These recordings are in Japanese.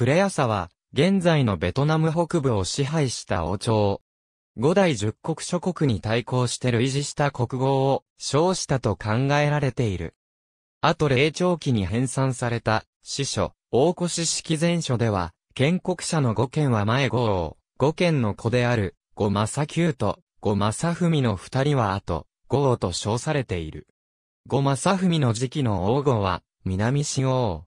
クレアサは、現在のベトナム北部を支配した王朝。五代十国諸国に対抗して類似した国号を称したと考えられている。あと霊長期に編纂された、司書、大越式前書では、建国者の五賢は前五王、五賢の子である、五正九と、五正文の二人は後、五王と称されている。五正文の時期の王号は、南四王。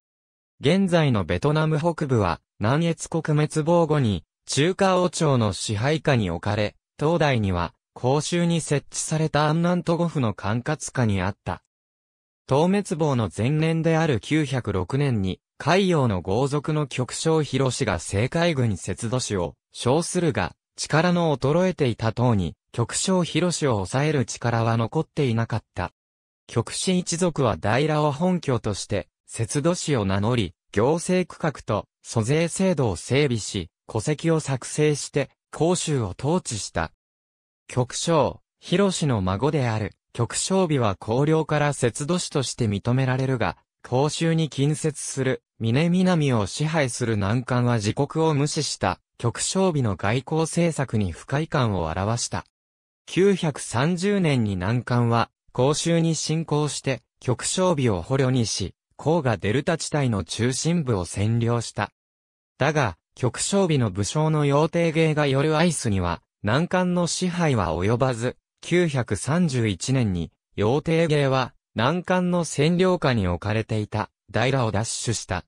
現在のベトナム北部は、南越国滅亡後に、中華王朝の支配下に置かれ、東大には、公衆に設置された安南都護府の管轄下にあった。東滅亡の前年である906年に、海洋の豪族の極小広氏が政界軍節度氏を称するが、力の衰えていた党に、極小広氏を抑える力は残っていなかった。極氏一族は大羅を本拠として、節度市を名乗り、行政区画と租税制度を整備し、戸籍を作成して、甲州を統治した。局長、広氏の孫である、局長美は公領から節度市として認められるが、甲州に近接する、峰南を支配する南関は自国を無視した、局長美の外交政策に不快感を表した。930年に南関は、甲州に侵攻して、局長美を捕虜にし、黄がデルタ地帯の中心部を占領した。だが、極小日の武将の妖帝芸がよるアイスには、難関の支配は及ばず、931年に、妖帝芸は、難関の占領下に置かれていた、ダイラを奪取した。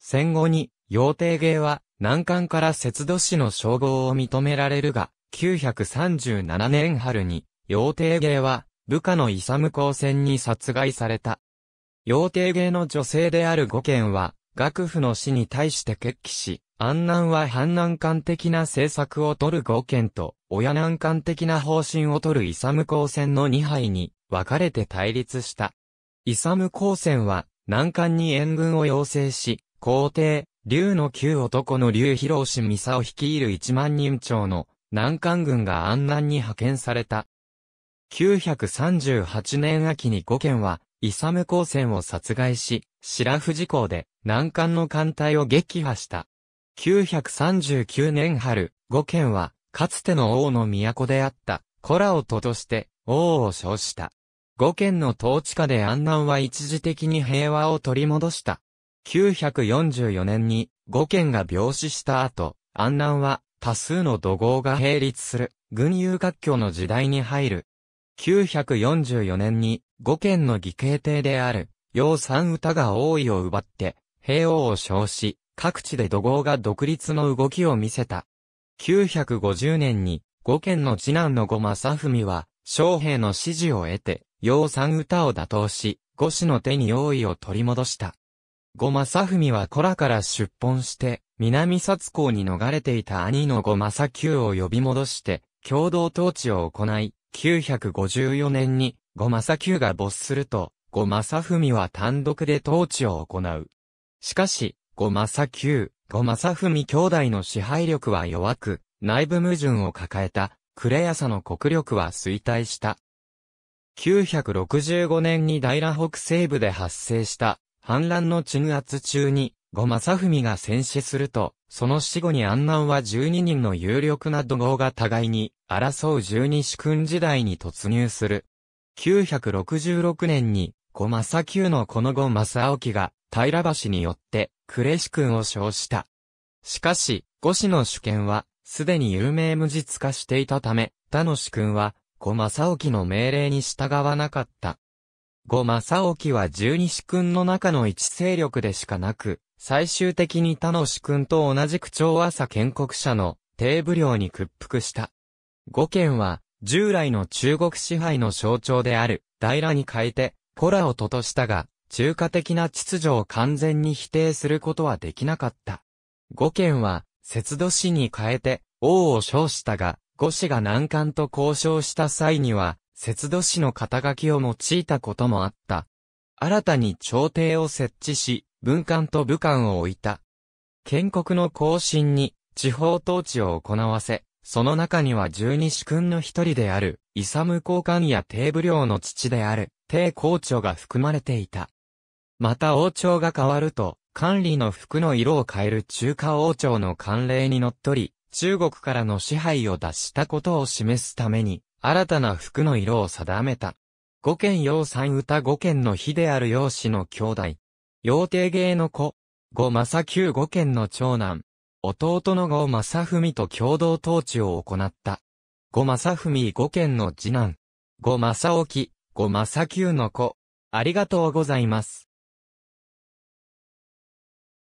戦後に、妖帝芸は、難関から節度市の称号を認められるが、937年春に、妖帝芸は、部下のイサム公戦に殺害された。妖邸芸の女性である五軒は、学府の死に対して決起し、安南は反南間的な政策を取る五軒と、親南間的な方針を取るイサム高専の二杯に、分かれて対立した。イサム高専は、南間に援軍を要請し、皇帝、竜の旧男の竜広氏ミサを率いる1万人長の南韓軍が安南に派遣された。938年秋に五県はイサム高専を殺害し、白富士港で難関の艦隊を撃破した。939年春、五県は、かつての王の都であった、コラオトとして、王を称した。五県の統治下で安南は一時的に平和を取り戻した。944年に、五県が病死した後、安南は、多数の土豪が並立する、軍友割拠の時代に入る。944年に、五県の義兄帝である、洋三歌が王位を奪って、平王を称し、各地で土豪が独立の動きを見せた。950年に、五県の次男の五正文は、将兵の支持を得て、洋三歌を打倒し、五子の手に王位を取り戻した。五正文は古羅から出奔して、南薩港に逃れていた兄の五正九を呼び戻して、共同統治を行い、954年に後正久が没すると、後正文は単独で統治を行う。しかし、後正久、後正文兄弟の支配力は弱く、内部矛盾を抱えた、ヤ朝の国力は衰退した。965年に大羅北西部で発生した、反乱の鎮圧中に、後正文が戦死すると、その死後に安南は12人の有力な土豪が互いに、争う十二主君時代に突入する。9 6 6年に、小正久のこの後正沖が、平橋によって、呉市君を称した。しかし、五市の主権は、すでに有名無実化していたため、他の主君は、小正沖の命令に従わなかった。五正沖は十二主君の中の一勢力でしかなく、最終的に他の主君と同じく長朝建国者の、帝武領に屈服した。五県は、従来の中国支配の象徴である、大羅に変えて、コラをととしたが、中華的な秩序を完全に否定することはできなかった。五県は、節度市に変えて、王を称したが、五市が難関と交渉した際には、節度市の肩書きを用いたこともあった。新たに朝廷を設置し、文官と武官を置いた。建国の更新に地方統治を行わせ、その中には十二子君の一人である、イサム交換や帝武領の父である、帝校長が含まれていた。また王朝が変わると、管理の服の色を変える中華王朝の慣例にのっとり、中国からの支配を脱したことを示すために、新たな服の色を定めた。五軒陽三歌五軒の日である陽子の兄弟。陽帝芸の子。五正九五軒の長男。弟の後正文と共同統治を行った。後正文五軒の次男。後正沖、後正久の子。ありがとうございます。